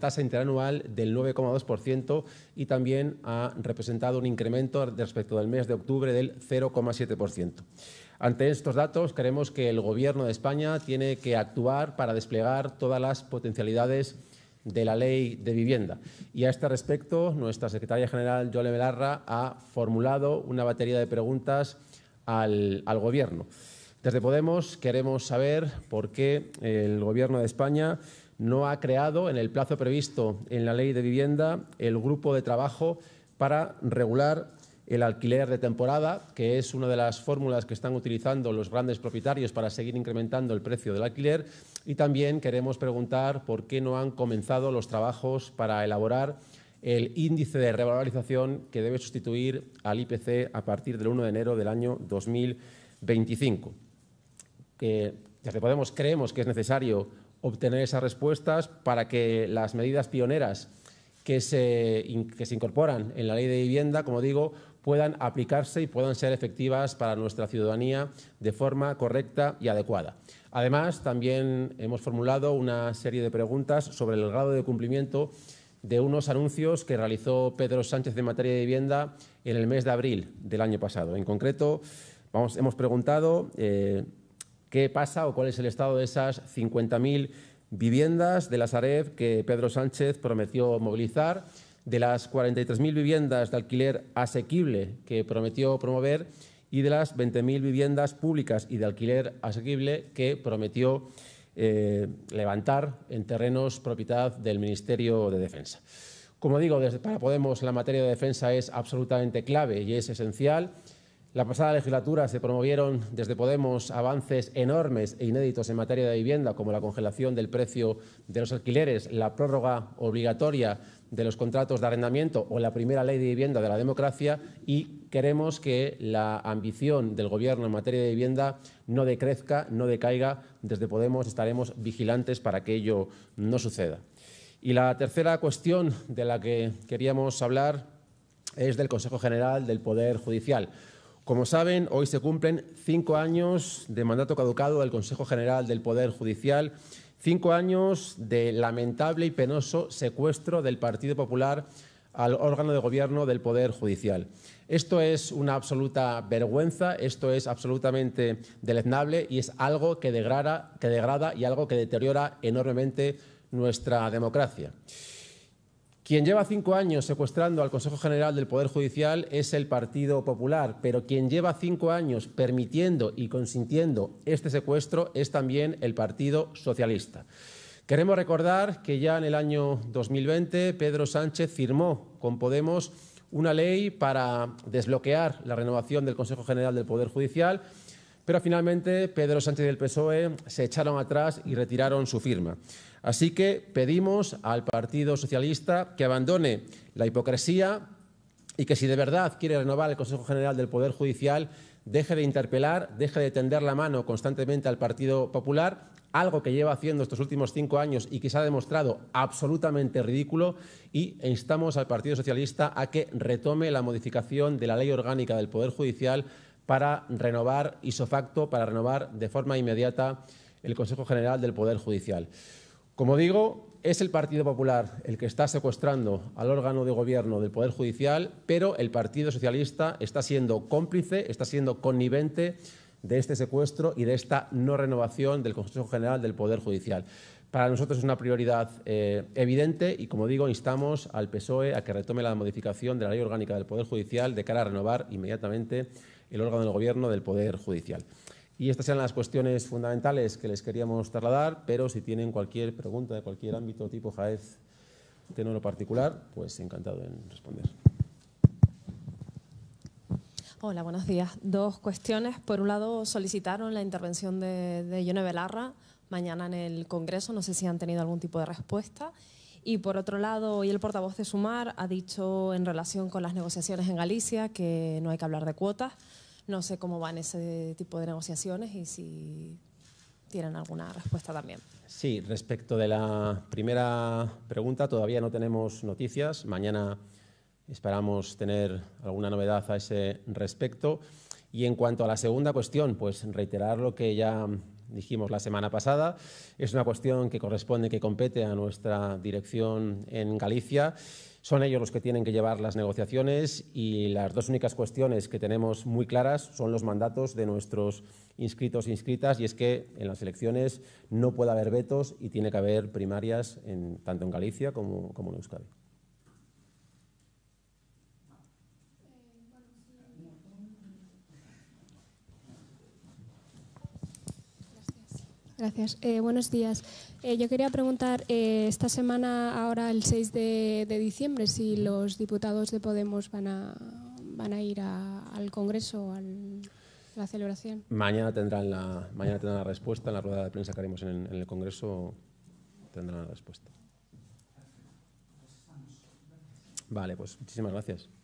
tasa interanual del 9,2% y también ha representado un incremento respecto del mes de octubre del 0,7%. Ante estos datos, creemos que el Gobierno de España tiene que actuar para desplegar todas las potencialidades de la ley de vivienda. Y a este respecto, nuestra secretaria general, Jole Belarra, ha formulado una batería de preguntas al, al Gobierno. Desde Podemos queremos saber por qué el Gobierno de España no ha creado, en el plazo previsto en la Ley de Vivienda, el grupo de trabajo para regular el alquiler de temporada, que es una de las fórmulas que están utilizando los grandes propietarios para seguir incrementando el precio del alquiler. Y también queremos preguntar por qué no han comenzado los trabajos para elaborar el índice de revalorización que debe sustituir al IPC a partir del 1 de enero del año 2025. Que desde Podemos creemos que es necesario obtener esas respuestas para que las medidas pioneras que se, que se incorporan en la ley de vivienda, como digo, puedan aplicarse y puedan ser efectivas para nuestra ciudadanía de forma correcta y adecuada. Además, también hemos formulado una serie de preguntas sobre el grado de cumplimiento de unos anuncios que realizó Pedro Sánchez en materia de vivienda en el mes de abril del año pasado. En concreto, hemos preguntado eh, qué pasa o cuál es el estado de esas 50.000 viviendas de la Sareb que Pedro Sánchez prometió movilizar, de las 43.000 viviendas de alquiler asequible que prometió promover y de las 20.000 viviendas públicas y de alquiler asequible que prometió eh, levantar en terrenos propiedad del Ministerio de Defensa. Como digo, para Podemos la materia de defensa es absolutamente clave y es esencial. La pasada legislatura se promovieron desde Podemos avances enormes e inéditos en materia de vivienda, como la congelación del precio de los alquileres, la prórroga obligatoria de los contratos de arrendamiento o la primera ley de vivienda de la democracia y queremos que la ambición del Gobierno en materia de vivienda no decrezca, no decaiga. Desde Podemos estaremos vigilantes para que ello no suceda. Y la tercera cuestión de la que queríamos hablar es del Consejo General del Poder Judicial. Como saben, hoy se cumplen cinco años de mandato caducado del Consejo General del Poder Judicial, cinco años de lamentable y penoso secuestro del Partido Popular al órgano de gobierno del Poder Judicial. Esto es una absoluta vergüenza, esto es absolutamente deleznable y es algo que degrada, que degrada y algo que deteriora enormemente nuestra democracia. Quien lleva cinco años secuestrando al Consejo General del Poder Judicial es el Partido Popular, pero quien lleva cinco años permitiendo y consintiendo este secuestro es también el Partido Socialista. Queremos recordar que ya en el año 2020 Pedro Sánchez firmó con Podemos una ley para desbloquear la renovación del Consejo General del Poder Judicial pero finalmente Pedro Sánchez y el PSOE se echaron atrás y retiraron su firma. Así que pedimos al Partido Socialista que abandone la hipocresía y que si de verdad quiere renovar el Consejo General del Poder Judicial, deje de interpelar, deje de tender la mano constantemente al Partido Popular, algo que lleva haciendo estos últimos cinco años y que se ha demostrado absolutamente ridículo, y instamos al Partido Socialista a que retome la modificación de la ley orgánica del Poder Judicial para renovar facto para renovar de forma inmediata el Consejo General del Poder Judicial. Como digo, es el Partido Popular el que está secuestrando al órgano de gobierno del Poder Judicial, pero el Partido Socialista está siendo cómplice, está siendo connivente de este secuestro y de esta no renovación del Consejo General del Poder Judicial. Para nosotros es una prioridad eh, evidente y, como digo, instamos al PSOE a que retome la modificación de la Ley Orgánica del Poder Judicial de cara a renovar inmediatamente el órgano del gobierno del Poder Judicial. Y estas eran las cuestiones fundamentales que les queríamos trasladar, pero si tienen cualquier pregunta de cualquier ámbito tipo Jaez, tenor particular, pues encantado en responder. Hola, buenos días. Dos cuestiones. Por un lado, solicitaron la intervención de, de Belarra mañana en el Congreso. No sé si han tenido algún tipo de respuesta. Y por otro lado, hoy el portavoz de Sumar ha dicho en relación con las negociaciones en Galicia que no hay que hablar de cuotas. No sé cómo van ese tipo de negociaciones y si tienen alguna respuesta también. Sí, respecto de la primera pregunta, todavía no tenemos noticias. Mañana esperamos tener alguna novedad a ese respecto. Y en cuanto a la segunda cuestión, pues reiterar lo que ya dijimos la semana pasada. Es una cuestión que corresponde, que compete a nuestra dirección en Galicia. Son ellos los que tienen que llevar las negociaciones y las dos únicas cuestiones que tenemos muy claras son los mandatos de nuestros inscritos e inscritas y es que en las elecciones no puede haber vetos y tiene que haber primarias en, tanto en Galicia como en Euskadi. Gracias. Eh, buenos días. Eh, yo quería preguntar, eh, esta semana, ahora el 6 de, diciembre, si los diputados de Podemos van a, van a ir al Congreso, a la celebración. Mañana tendrán la, mañana tendrán la respuesta, en la rueda de prensa que haremos en el Congreso tendrán la respuesta. Vale, pues muchísimas gracias.